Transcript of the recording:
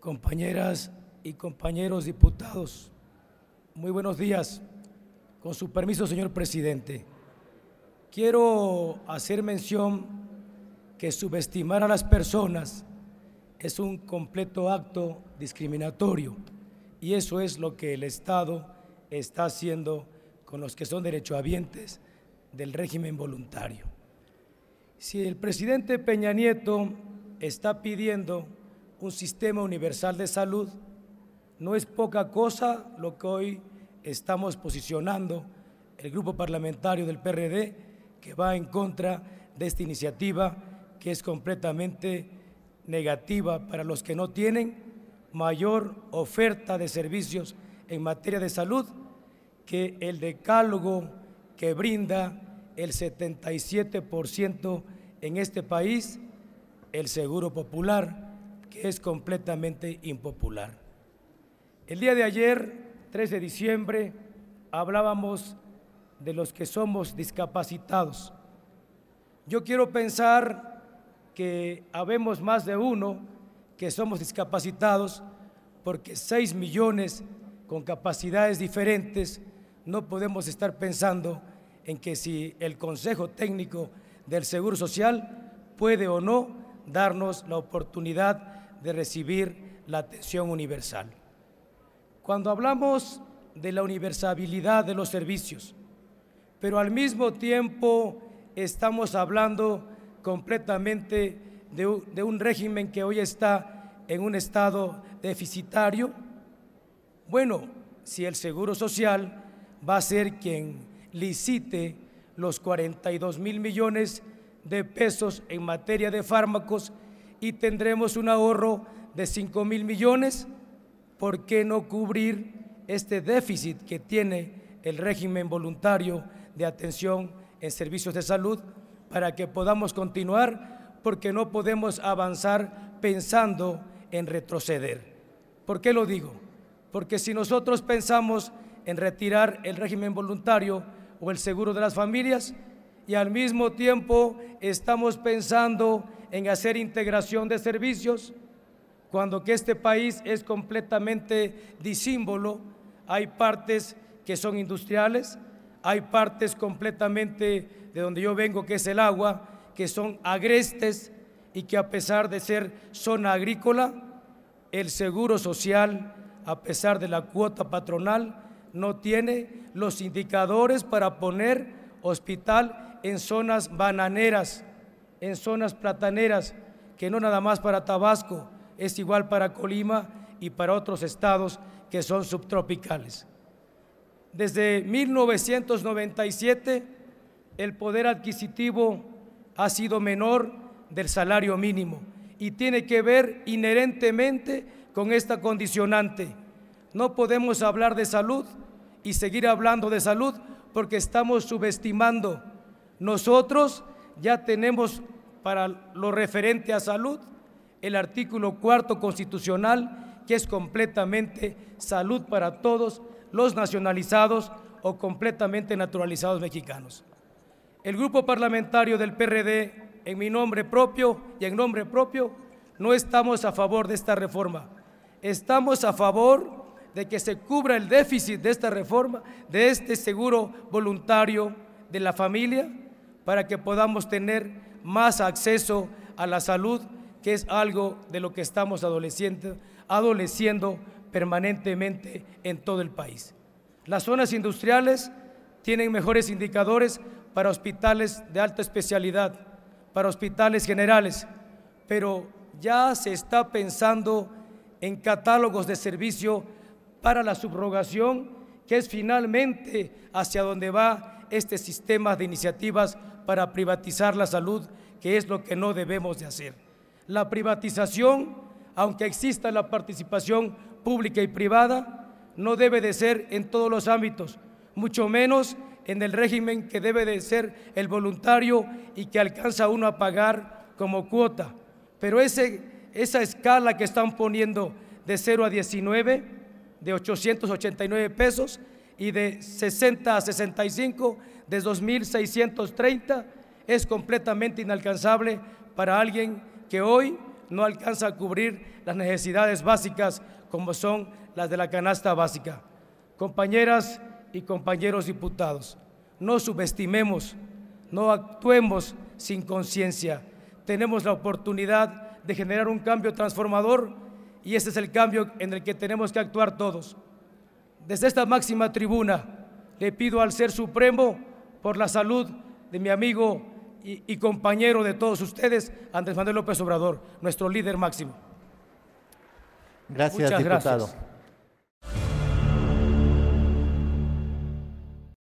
compañeras y compañeros diputados, muy buenos días. Con su permiso, señor presidente, quiero hacer mención que subestimar a las personas es un completo acto discriminatorio y eso es lo que el Estado está haciendo con los que son derechohabientes del régimen voluntario. Si el presidente Peña Nieto está pidiendo un sistema universal de salud, no es poca cosa lo que hoy estamos posicionando el grupo parlamentario del PRD que va en contra de esta iniciativa que es completamente negativa para los que no tienen mayor oferta de servicios en materia de salud que el decálogo que brinda el 77% en este país, el Seguro Popular que es completamente impopular. El día de ayer, 3 de diciembre, hablábamos de los que somos discapacitados. Yo quiero pensar que habemos más de uno que somos discapacitados porque 6 millones con capacidades diferentes no podemos estar pensando en que si el Consejo Técnico del Seguro Social puede o no darnos la oportunidad de recibir la atención universal. Cuando hablamos de la universalidad de los servicios, pero al mismo tiempo estamos hablando completamente de de un régimen que hoy está en un estado deficitario, bueno, si el Seguro Social va a ser quien licite los 42 mil millones de pesos en materia de fármacos y tendremos un ahorro de 5 mil millones. ¿Por qué no cubrir este déficit que tiene el régimen voluntario de atención en servicios de salud para que podamos continuar? Porque no podemos avanzar pensando en retroceder. ¿Por qué lo digo? Porque si nosotros pensamos en retirar el régimen voluntario o el seguro de las familias, y al mismo tiempo estamos pensando en hacer integración de servicios, cuando que este país es completamente disímbolo, hay partes que son industriales, hay partes completamente de donde yo vengo, que es el agua, que son agrestes y que a pesar de ser zona agrícola, el seguro social, a pesar de la cuota patronal, no tiene los indicadores para poner hospital en zonas bananeras, en zonas plataneras, que no nada más para Tabasco, es igual para Colima y para otros estados que son subtropicales. Desde 1997 el poder adquisitivo ha sido menor del salario mínimo y tiene que ver inherentemente con esta condicionante. No podemos hablar de salud y seguir hablando de salud porque estamos subestimando nosotros ya tenemos para lo referente a salud el artículo cuarto constitucional que es completamente salud para todos los nacionalizados o completamente naturalizados mexicanos. El grupo parlamentario del PRD, en mi nombre propio y en nombre propio, no estamos a favor de esta reforma. Estamos a favor de que se cubra el déficit de esta reforma, de este seguro voluntario de la familia, para que podamos tener más acceso a la salud, que es algo de lo que estamos adoleciendo, permanentemente en todo el país. Las zonas industriales tienen mejores indicadores para hospitales de alta especialidad, para hospitales generales, pero ya se está pensando en catálogos de servicio para la subrogación, que es finalmente hacia donde va este sistema de iniciativas para privatizar la salud, que es lo que no debemos de hacer. La privatización, aunque exista la participación pública y privada, no debe de ser en todos los ámbitos, mucho menos en el régimen que debe de ser el voluntario y que alcanza uno a pagar como cuota. Pero ese, esa escala que están poniendo de 0 a 19, de 889 pesos, y de 60 a 65 de 2.630 es completamente inalcanzable para alguien que hoy no alcanza a cubrir las necesidades básicas como son las de la canasta básica. Compañeras y compañeros diputados, no subestimemos, no actuemos sin conciencia. Tenemos la oportunidad de generar un cambio transformador y ese es el cambio en el que tenemos que actuar todos. Desde esta máxima tribuna le pido al Ser Supremo por la salud de mi amigo y, compañero de todos ustedes, Andrés Manuel López Obrador, nuestro líder máximo. Gracias, diputado.